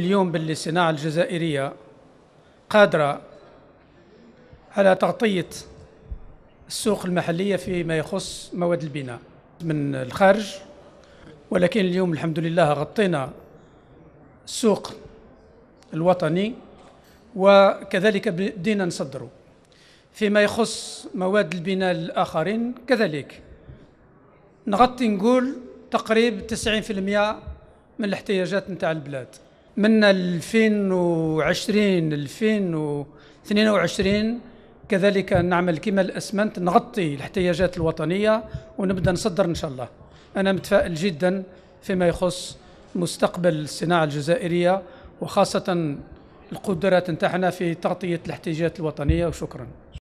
اليوم باللي الصناعة الجزائرية قادرة على تغطية السوق المحلية فيما يخص مواد البناء من الخارج ولكن اليوم الحمد لله غطينا السوق الوطني وكذلك بدينا نصدره فيما يخص مواد البناء الآخرين كذلك نغطي نقول تقريب 90% من الاحتياجات نتاع البلاد من 2020 2022 كذلك نعمل كما الاسمنت نغطي الاحتياجات الوطنيه ونبدا نصدر ان شاء الله انا متفائل جدا فيما يخص مستقبل الصناعه الجزائريه وخاصه القدرات نتاعنا في تغطيه الاحتياجات الوطنيه وشكرا